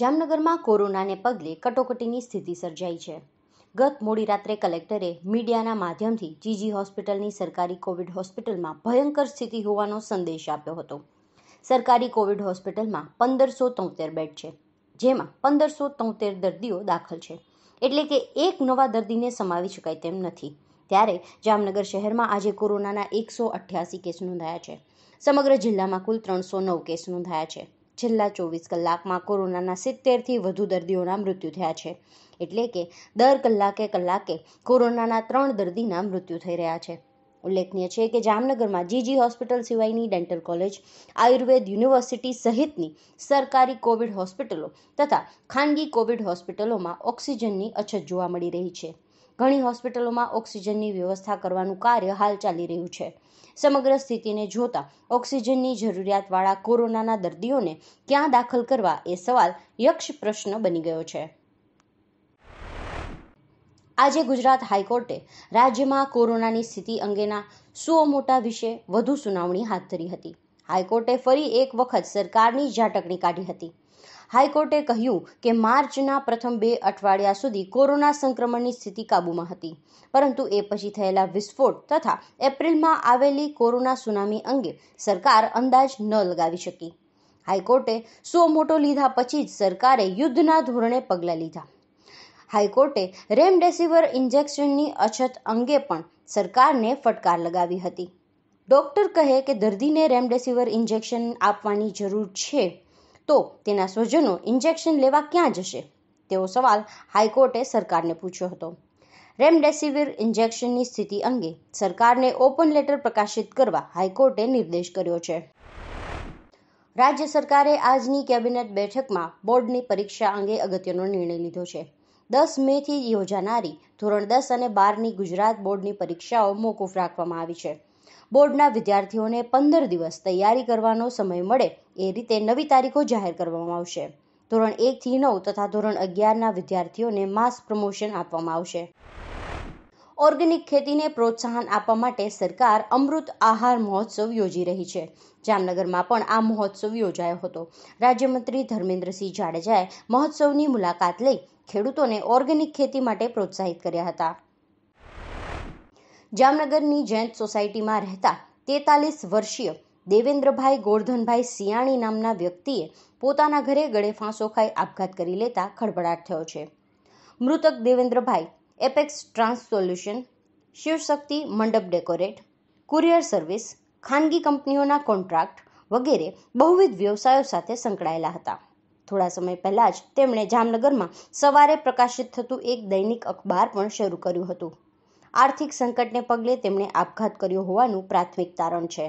જામનગરમાં કોરોનાને પગલે કટોકટીની સ્થિતિ સર્જાઈ છે ગત મોડી રાત્રે કલેક્ટરે મીડિયાના માધ્યમથી જીજી હોસ્પિટલની સરકારી કોવિડ હોસ્પિટલમાં ભયંકર સ્થિતિ હોવાનો સંદેશ આપ્યો હતો સરકારી કોવિડ હોસ્પિટલમાં પંદરસો તોતેર બેડ છે જેમાં પંદરસો તોતેર દર્દીઓ દાખલ છે એટલે કે એક નવા દર્દીને સમાવી શકાય તેમ નથી ત્યારે જામનગર શહેરમાં આજે કોરોનાના એકસો અઠ્યાસી કેસ નોંધાયા છે સમગ્ર જિલ્લામાં કુલ ત્રણસો નવ કેસ નોંધાયા છે છેલ્લા ચોવીસ કલાકમાં કોરોનાના સિત્તેરથી વધુ દર્દીઓના મૃત્યુ થયા છે એટલે કે દર કલાકે કલાકે કોરોનાના ત્રણ દર્દીના મૃત્યુ થઈ રહ્યા છે ઉલ્લેખનીય છે કે જામનગરમાં જીજી હોસ્પિટલ સિવાયની ડેન્ટલ કોલેજ આયુર્વેદ યુનિવર્સિટી સહિતની સરકારી કોવિડ હોસ્પિટલો તથા ખાનગી કોવિડ હોસ્પિટલોમાં ઓક્સિજનની અછત જોવા મળી રહી છે ઘણી હોસ્પિટલોમાં ઓક્સિજનની વ્યવસ્થા કરવાનું કાર્ય હાલ ચાલી રહ્યું છે સમગ્ર સ્થિતિને જોતા ઓક્સિજનની જરૂરિયાતવાળા કોરોનાના દર્દીઓને ક્યાં દાખલ કરવા એ સવાલ યક્ષ પ્રશ્ન બની ગયો છે આજે ગુજરાત હાઈકોર્ટે રાજ્યમાં કોરોનાની સ્થિતિ અંગેના સુઓ મોટા વિશે વધુ સુનાવણી હાથ ધરી હતી હાઈકોર્ટે ફરી એક વખત સરકારની ઝાટકણી કાઢી હતી હાઈકોર્ટે કહ્યું કે માર્ચના પ્રથમ બે અઠવાડિયા સુધી કોરોના સંક્રમણની સ્થિતિ કાબૂમાં હતી પરંતુ એ પછી થયેલા વિસ્ફોટ તથા એપ્રિલમાં આવેલી કોરોના સુનામી અંગે સરકાર અંદાજ ન લગાવી શકી હાઈકોર્ટે સો મોટો લીધા પછી જ સરકારે યુદ્ધના ધોરણે પગલાં લીધા હાઈકોર્ટે રેમડેસિવિર ઇન્જેક્શનની અછત અંગે પણ સરકારને ફટકાર લગાવી હતી ડૉક્ટર કહે કે દર્દીને રેમડેસિવિર ઇન્જેક્શન આપવાની જરૂર છે તો તેના સ્વજનો ઇન્જેક્શન લેવા ક્યાં જશે તેવો સવાલ હાઈકોર્ટે સરકારને પૂછ્યો હતો રેમડેસિવિર ઇન્જેક્શનની સ્થિતિ અંગે સરકારને ઓપન લેટર પ્રકાશિત કરવા હાઈકોર્ટે નિર્દેશ કર્યો છે રાજ્ય સરકારે આજની કેબિનેટ બેઠકમાં બોર્ડની પરીક્ષા અંગે અગત્યનો નિર્ણય લીધો છે દસ મેથી યોજાનારી ધોરણ દસ અને બારની ગુજરાત બોર્ડની પરીક્ષાઓ મોકૂફ રાખવામાં આવી છે બોર્ડના વિદ્યાર્થીઓને પંદર દિવસ તૈયારી કરવાનો સમય મળે એ રીતે નવી તારીખો જાહેર કરવામાં આવશે ધોરણ એકથી નવ તથા ધોરણ અગિયારના વિદ્યાર્થીઓને માસ પ્રમોશન આપવામાં આવશે ઓર્ગેનિક ખેતીને પ્રોત્સાહન આપવા માટે સરકાર અમૃત આહાર મહોત્સવ યોજી રહી છે જામનગરમાં પણ આ મહોત્સવ યોજાયો હતો રાજ્યમંત્રી ધર્મેન્દ્રસિંહ જાડેજાએ મહોત્સવની મુલાકાત લઈ ખેડૂતોને ઓર્ગેનિક ખેતી માટે પ્રોત્સાહિત કર્યા હતા જામનગરની જૈન સોસાયટીમાં રહેતા તેતાલીસ વર્ષીય દેવેન્દ્રભાઈ ગોરધનભાઈ સિયાણી નામના વ્યક્તિએ પોતાના ઘરે ગળે ફાંસો ખાઈ આપઘાત કરી લેતા ખળભળાટ થયો છે મૃતક Devendrabhai Apex Trans Solution Shivshakti Mandap decorate courier service ખાનગી કંપનીઓના કોન્ટ્રાક્ટ વગેરે બહુવિધ વ્યવસાયો સાથે સંકળાયેલા હતા થોડા સમય પહેલાં જ તેમણે જામનગરમાં સવારે પ્રકાશિત થતું એક દૈનિક અખબાર પણ શરૂ કર્યું હતું આર્થિક સંકટને પગલે તેમણે આપઘાત કર્યો હોવાનું પ્રાથમિક તારણ છે